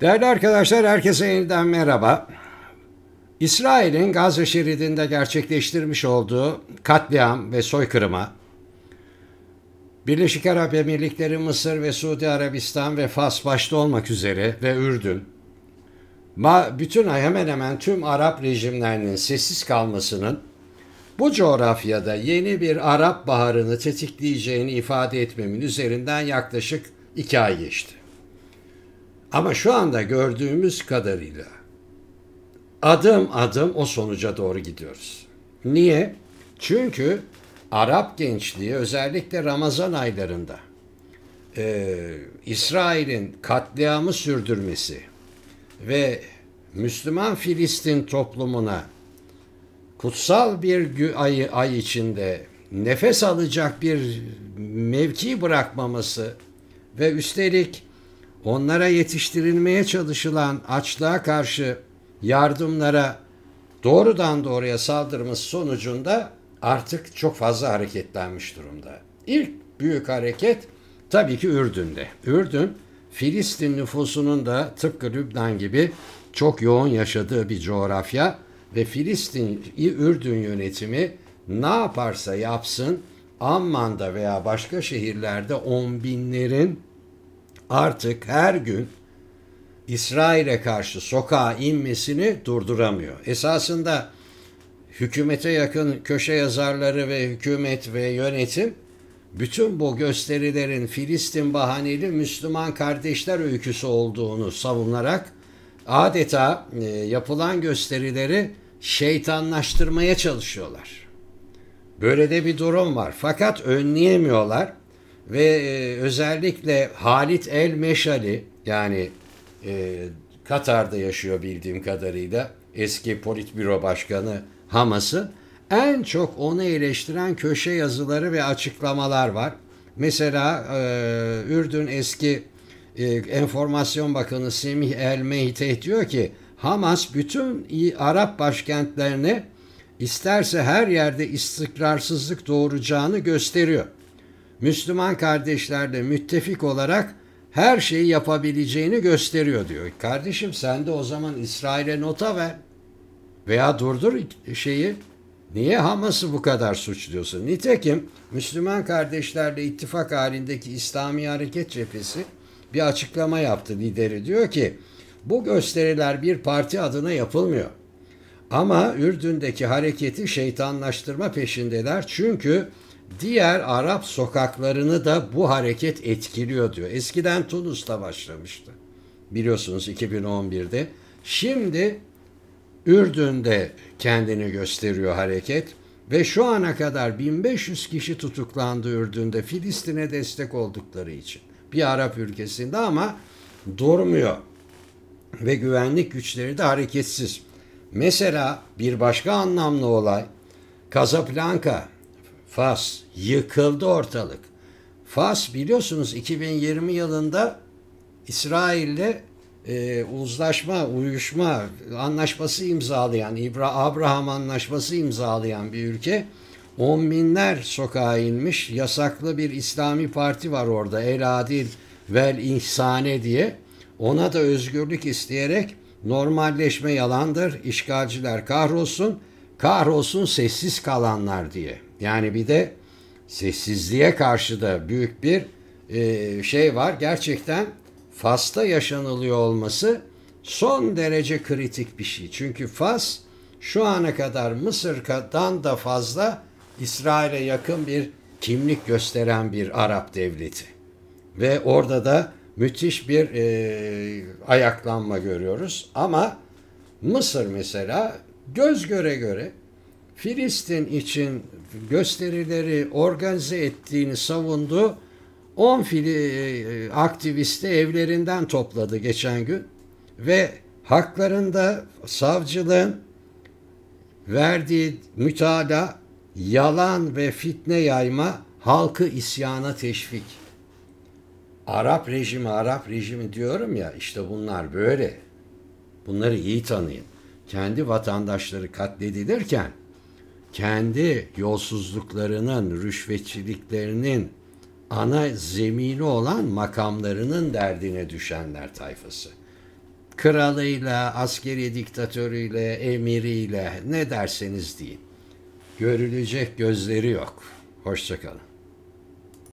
Değerli arkadaşlar herkese yeniden merhaba. İsrail'in Gazze şeridinde gerçekleştirmiş olduğu katliam ve soykırıma Birleşik Arap Emirlikleri, Mısır ve Suudi Arabistan ve Fas başta olmak üzere ve Ürdün bütün hemen hemen tüm Arap rejimlerinin sessiz kalmasının bu coğrafyada yeni bir Arap baharını tetikleyeceğini ifade etmemin üzerinden yaklaşık iki ay geçti. Ama şu anda gördüğümüz kadarıyla adım adım o sonuca doğru gidiyoruz. Niye? Çünkü Arap gençliği özellikle Ramazan aylarında e, İsrail'in katliamı sürdürmesi ve Müslüman Filistin toplumuna kutsal bir ay, ay içinde nefes alacak bir mevki bırakmaması ve üstelik onlara yetiştirilmeye çalışılan açlığa karşı yardımlara doğrudan doğruya saldırması sonucunda artık çok fazla hareketlenmiş durumda. İlk büyük hareket tabii ki Ürdün'de. Ürdün Filistin nüfusunun da tıpkı Lübnan gibi çok yoğun yaşadığı bir coğrafya ve Filistin Ürdün yönetimi ne yaparsa yapsın Amman'da veya başka şehirlerde on binlerin artık her gün İsrail'e karşı sokağa inmesini durduramıyor. Esasında hükümete yakın köşe yazarları ve hükümet ve yönetim bütün bu gösterilerin Filistin bahaneli Müslüman kardeşler öyküsü olduğunu savunarak adeta e, yapılan gösterileri şeytanlaştırmaya çalışıyorlar. Böyle de bir durum var. Fakat önleyemiyorlar ve e, özellikle Halit El Meşali yani e, Katar'da yaşıyor bildiğim kadarıyla eski politbüro başkanı Hamas'ı en çok onu eleştiren köşe yazıları ve açıklamalar var. Mesela e, Ürdün eski e, Enformasyon Bakanı Semih El Meyteh diyor ki Hamas bütün Arap başkentlerini isterse her yerde istikrarsızlık doğuracağını gösteriyor. Müslüman kardeşlerle müttefik olarak her şeyi yapabileceğini gösteriyor diyor. Kardeşim sen de o zaman İsrail'e nota ver veya durdur şeyi. Niye Hamas'ı bu kadar suçluyorsun? Nitekim Müslüman kardeşlerle ittifak halindeki İslami Hareket Cephesi bir açıklama yaptı lideri. Diyor ki bu gösteriler bir parti adına yapılmıyor. Ama Ürdün'deki hareketi şeytanlaştırma peşindeler. Çünkü diğer Arap sokaklarını da bu hareket etkiliyor diyor. Eskiden Tunus'ta başlamıştı. Biliyorsunuz 2011'de. Şimdi Ürdün'de kendini gösteriyor hareket ve şu ana kadar 1500 kişi tutuklandı Ürdün'de Filistin'e destek oldukları için. Bir Arap ülkesinde ama durmuyor ve güvenlik güçleri de hareketsiz. Mesela bir başka anlamlı olay Casablanca Fas yıkıldı ortalık. Fas biliyorsunuz 2020 yılında İsrail'le e, uzlaşma, uyuşma anlaşması imzalayan, İbra Abraham anlaşması imzalayan bir ülke. On binler sokağa inmiş. Yasaklı bir İslami parti var orada. El Adil Vel İhsane diye. Ona da özgürlük isteyerek normalleşme yalandır, işgalciler kahrolsun, Kahrolsun sessiz kalanlar diye. Yani bir de sessizliğe karşı da büyük bir e, şey var. Gerçekten Fas'ta yaşanılıyor olması son derece kritik bir şey. Çünkü Fas şu ana kadar Mısır'dan da fazla İsrail'e yakın bir kimlik gösteren bir Arap devleti. Ve orada da müthiş bir e, ayaklanma görüyoruz. Ama Mısır mesela göz göre göre Filistin için gösterileri organize ettiğini savundu. 10 fili, e, e, aktiviste evlerinden topladı geçen gün ve haklarında savcılığın verdiği mütala yalan ve fitne yayma, halkı isyana teşvik. Arap rejimi, Arap rejimi diyorum ya işte bunlar böyle. Bunları iyi tanıyın kendi vatandaşları katledilirken kendi yolsuzluklarının, rüşvetçiliklerinin ana zemini olan makamlarının derdine düşenler tayfası. Kralıyla, askeri diktatörüyle, emiriyle ne derseniz deyin. Görülecek gözleri yok. Hoşçakalın.